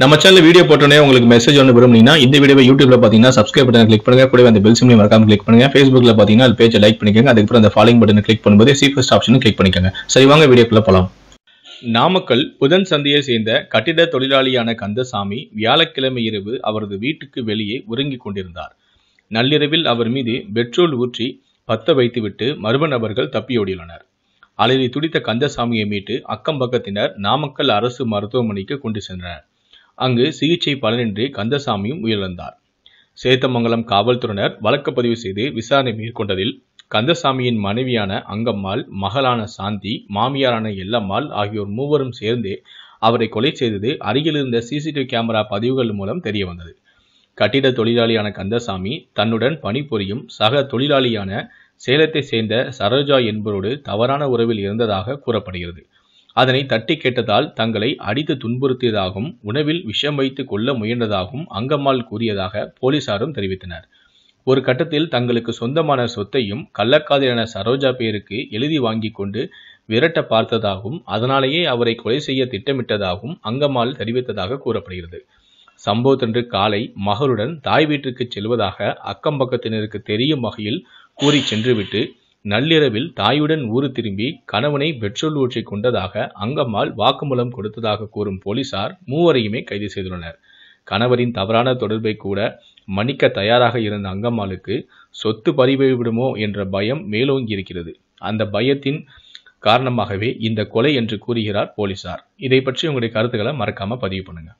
நம்ம channel video போட்டோன்னே உங்களுக்கு மெசேஜ் ஒன்று விரும்புனீங்கன்னா இந்த வீடியோ யூடியூப்ல பார்த்தீங்கன்னா சப்ஸ்கிரைப் பட்டன் கிளிக் பண்ணுங்க கூட அந்த பெல் சிம்லையும் மறக்காம கிளிக் பண்ணுங்க ஃபேஸ்புக்ல பார்த்தீங்கன்னா அது பேஜை லைக் பண்ணிக்கோங்க அதுக்கப்புறம் அந்த ஃபாலோயிங் பட்டன் கிளிக் பண்ணும்போது சீஃபஸ்ட் ஆப்ஷனும் கிளிக் பண்ணிக்கோங்க சரி வாங்க வீடியோக்குள்ள போகலாம் நாமக்கல் புதன் சந்தையை சேர்ந்த கட்டிட தொழிலாளியான கந்தசாமி வியாழக்கிழமை இரவு அவரது வீட்டுக்கு வெளியே உறங்கிக் கொண்டிருந்தார் நள்ளிரவில் அவர் மீது பெட்ரோல் ஊற்றி பத்த வைத்துவிட்டு மர்ம நபர்கள் தப்பியோடியுள்ளனர் அலறி துடித்த கந்தசாமியை மீட்டு அக்கம் பக்கத்தினர் நாமக்கல் அரசு மருத்துவமனைக்கு கொண்டு சென்றனர் அங்கு சிகிச்சை பலனின்றி கந்தசாமியும் உயிரிழந்தார் சேத்தமங்கலம் காவல்துறையினர் வழக்கு பதிவு செய்து விசாரணை மேற்கொண்டதில் கந்தசாமியின் மனைவியான அங்கம்மாள் மகளான சாந்தி மாமியாரான எல்லம்மாள் ஆகியோர் மூவரும் சேர்ந்தே அவரை கொலை செய்தது அருகிலிருந்த சிசிடிவி கேமரா பதிவுகள் மூலம் தெரிய வந்தது கட்டிட தொழிலாளியான கந்தசாமி தன்னுடன் பணிபுரியும் சக தொழிலாளியான சேலத்தை சேர்ந்த சரோஜா என்பவரோடு தவறான உறவில் இருந்ததாக கூறப்படுகிறது அதனை தட்டி கேட்டதால் தங்களை அடித்து துன்புறுத்தியதாகவும் உணவில் விஷம் வைத்து கொள்ள முயன்றதாகவும் அங்கம்மாள் கூறியதாக போலீசாரும் தெரிவித்தனர் ஒரு கட்டத்தில் தங்களுக்கு சொந்தமான சொத்தையும் கள்ளக்காதலான சரோஜா பேருக்கு எழுதி வாங்கி கொண்டு விரட்ட பார்த்ததாகவும் அதனாலேயே அவரை கொலை செய்ய திட்டமிட்டதாகவும் அங்கம்மாள் தெரிவித்ததாக கூறப்படுகிறது சம்பவத்தன்று காலை மகளுடன் தாய் வீட்டிற்கு செல்வதாக அக்கம் பக்கத்தினருக்கு தெரியும் வகையில் கூறி சென்றுவிட்டு நள்ளிரவில் தாயுடன் ஊரு திரும்பி கணவனை பெட்ரோல் ஊற்றி கொண்டதாக அங்கம்மாள் வாக்குமூலம் கொடுத்ததாக கூறும் போலீசார் மூவரையுமே கைது செய்துள்ளனர் கணவரின் தவறான தொடர்பை கூட மன்னிக்க தயாராக இருந்த அங்கம்மாளுக்கு சொத்து பறிபோய்விடுமோ என்ற பயம் மேலோங்கி இருக்கிறது அந்த பயத்தின் காரணமாகவே இந்த கொலை என்று கூறுகிறார் போலீசார் இதை பற்றி உங்களுடைய கருத்துக்களை மறக்காம பதிவு பண்ணுங்க